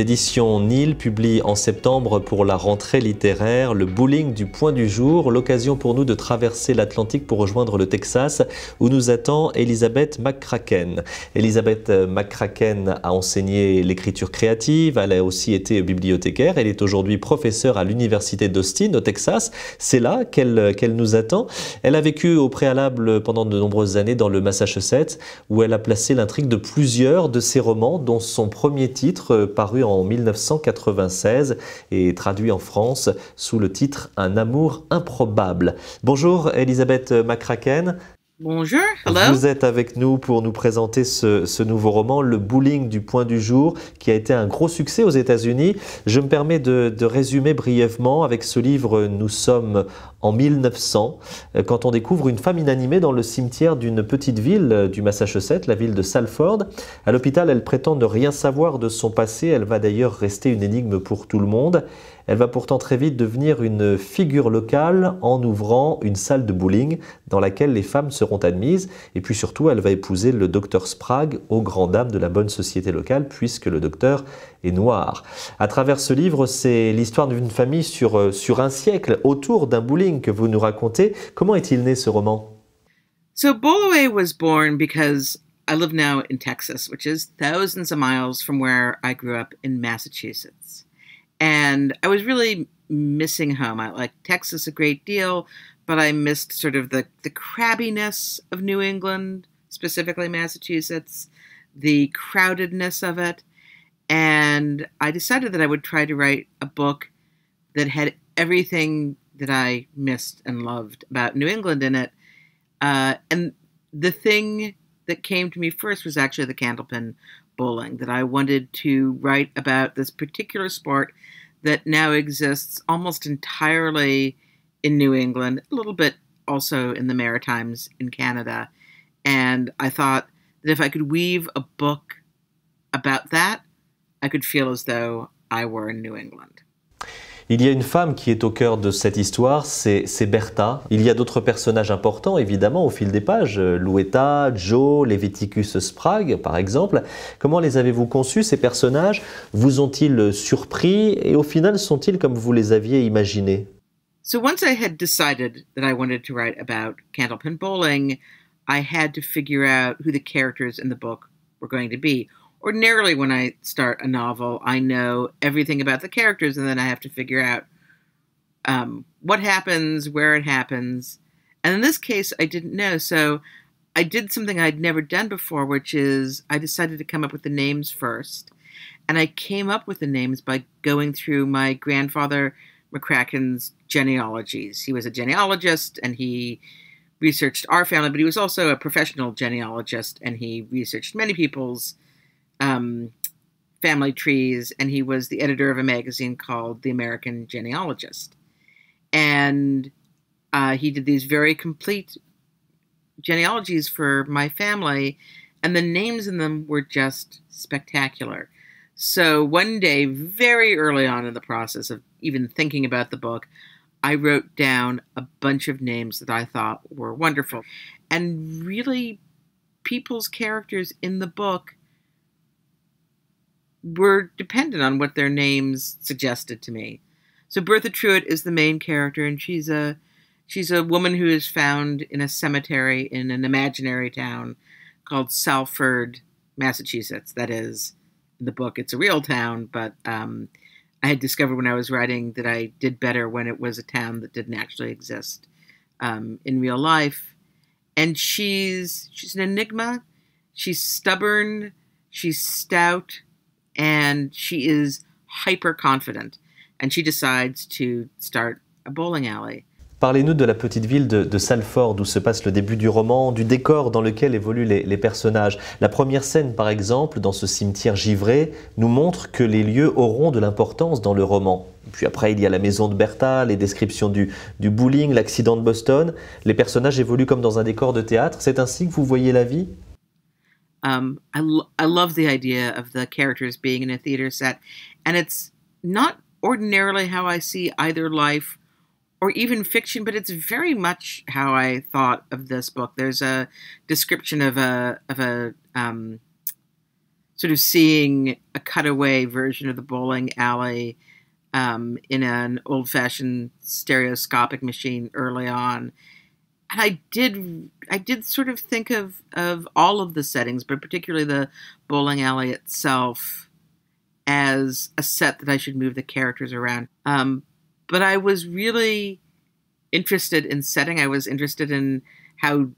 édition éditions Nil publie en septembre pour la rentrée littéraire le bowling du point du jour, l'occasion pour nous de traverser l'Atlantique pour rejoindre le Texas où nous attend Elizabeth McCracken. Elizabeth euh, McCracken a enseigné l'écriture créative, elle a aussi été bibliothécaire, elle est aujourd'hui professeure à l'université d'Austin au Texas, c'est là euh, qu'elle nous attend. Elle a vécu au préalable pendant de nombreuses années dans le Massachusetts où elle a placé l'intrigue de plusieurs de ses romans dont son premier titre euh, paru en en 1996 et traduit en France sous le titre Un amour improbable. Bonjour Elisabeth McCracken. Bonjour, Vous êtes avec nous pour nous présenter ce, nouveau roman, Le Bowling du Point du Jour, qui a été un gros succès aux États-Unis. Je me permets de, de, résumer brièvement avec ce livre. Nous sommes en 1900, euh, quand on découvre une femme inanimée dans le cimetière d'une petite ville euh, du Massachusetts, la ville de Salford. À l'hôpital, elle prétend ne rien savoir de son passé. Elle va d'ailleurs rester une énigme pour tout le monde. Elle va pourtant très vite devenir une figure locale en ouvrant une salle de bowling dans laquelle les femmes seront admises. Et puis surtout, elle va épouser le docteur Sprague au grand dames de la bonne société locale, puisque le docteur est noir. À travers ce livre, c'est l'histoire d'une famille sur, euh, un siècle autour d'un bowling que vous nous racontez. Comment est-il né ce roman So was born because I live now in Texas, which is thousands of miles from where I grew up in Massachusetts. and I was really missing home. I like Texas a great deal, but I missed sort of the the crabbiness of New England, specifically Massachusetts, the crowdedness of it, and I decided that I would try to write a book that had everything that I missed and loved about New England in it, uh, and the thing that came to me first was actually the candlepin bowling, that I wanted to write about this particular sport that now exists almost entirely in New England, a little bit also in the Maritimes in Canada. And I thought that if I could weave a book about that, I could feel as though I were in New England. Il y a une femme qui est au cœur de cette histoire, c'est Bertha. Il y a d'autres personnages importants, évidemment, au fil des pages. Euh, Louetta, Joe, Leviticus Sprague, par exemple. Comment les avez-vous conçus, ces personnages Vous ont-ils euh, surpris Et au final, sont-ils comme vous les aviez imaginés So once I had decided that I wanted to write candlepin bowling, I had to figure out who the characters in the book Ordinarily, when I start a novel, I know everything about the characters, and then I have to figure out um, what happens, where it happens. And in this case, I didn't know. So I did something I'd never done before, which is I decided to come up with the names first. And I came up with the names by going through my grandfather McCracken's genealogies. He was a genealogist and he researched our family, but he was also a professional genealogist and he researched many people's um, family trees, and he was the editor of a magazine called The American Genealogist. And uh, he did these very complete genealogies for my family, and the names in them were just spectacular. So one day, very early on in the process of even thinking about the book, I wrote down a bunch of names that I thought were wonderful. And really, people's characters in the book were dependent on what their names suggested to me. So Bertha Truitt is the main character, and she's a she's a woman who is found in a cemetery in an imaginary town called Salford, Massachusetts. That is in the book; it's a real town, but um, I had discovered when I was writing that I did better when it was a town that didn't actually exist um, in real life. And she's she's an enigma. She's stubborn. She's stout and she is hyper confident and she decides to start a bowling alley. Parlez-nous de la petite ville de, Salford où se passe le début du roman, du décor dans lequel évoluent les, personnages. La première scène, par exemple, dans ce cimetière givré, nous montre que les lieux auront de l'importance dans le roman. Puis après, il y a la maison de Bertha, les descriptions du bowling, l'accident de Boston. Les personnages évoluent comme dans un décor de théâtre. C'est ainsi que vous voyez la vie Um, I, lo I love the idea of the characters being in a theater set, and it's not ordinarily how I see either life or even fiction, but it's very much how I thought of this book. There's a description of a of a um, sort of seeing a cutaway version of the bowling alley um, in an old fashioned stereoscopic machine early on, and I did I did sort of think of of all of the settings, but particularly the bowling alley itself as a set that I should move the characters around. Um, but I was really interested in setting. I was interested in how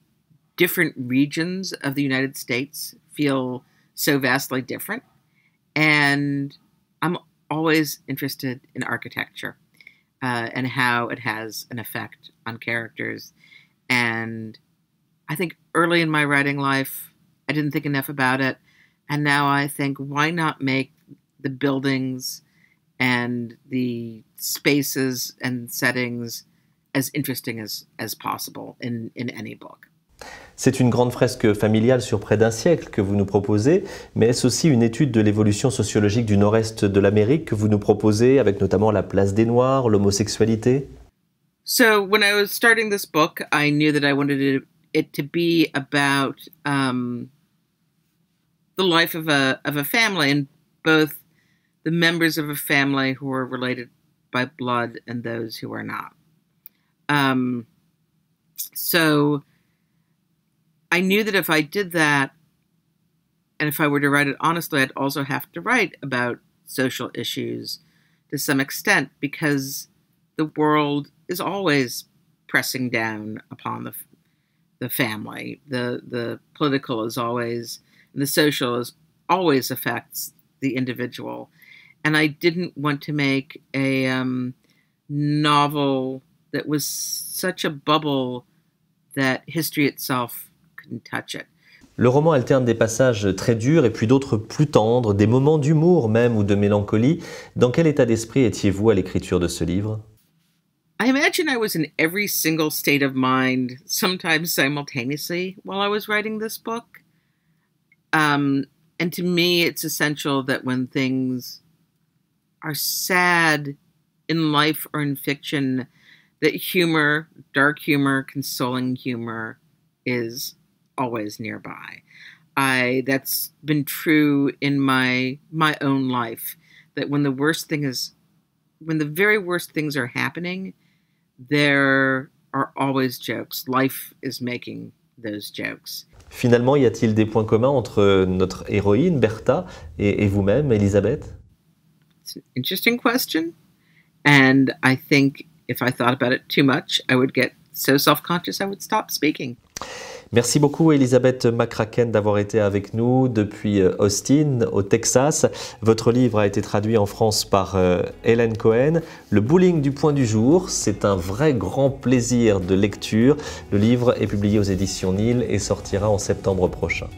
different regions of the United States feel so vastly different, and I'm always interested in architecture uh, and how it has an effect on characters And I think early in my writing life, I didn't think enough about it. And now I think, why not make the buildings and the spaces and settings as interesting as, as possible in, in any book? C'est une grande fresque familiale sur près d'un siècle que vous nous proposez, mais est-ce aussi une étude de l'évolution sociologique du nord-est de l'Amérique que vous nous proposez, avec notamment la place des Noirs, l'homosexualité So when I was starting this book, I knew that I wanted it, it to be about um, the life of a of a family and both the members of a family who are related by blood and those who are not. Um, so I knew that if I did that, and if I were to write it honestly, I'd also have to write about social issues to some extent because the world is always pressing down upon the the family. The the political is always the social is always affects the individual, and I didn't want to make a um, novel that was such a bubble that history itself couldn't touch it. Le roman alterne des passages très durs et puis d'autres plus tendres, des moments d'humour même ou de mélancolie. Dans quel état d'esprit étiez-vous à l'écriture de ce livre I imagine I was in every single state of mind, sometimes simultaneously, while I was writing this book. Um, and to me, it's essential that when things are sad in life or in fiction, that humor, dark humor, consoling humor is always nearby. I that's been true in my my own life that when the worst thing is when the very worst things are happening, there are always jokes. Life is making those jokes. Finalement, y a-t-il des points communs entre notre héroïne Bertha et, et vous-même, Elisabeth? It's an interesting question, and I think if I thought about it too much, I would get so self-conscious I would stop speaking. Merci beaucoup Elisabeth McCracken d'avoir été avec nous depuis euh, Austin, au Texas. Votre livre a été traduit en France par euh, Hélène Cohen. Le bowling du point du jour, c'est un vrai grand plaisir de lecture. Le livre est publié aux éditions Nil et sortira en septembre prochain.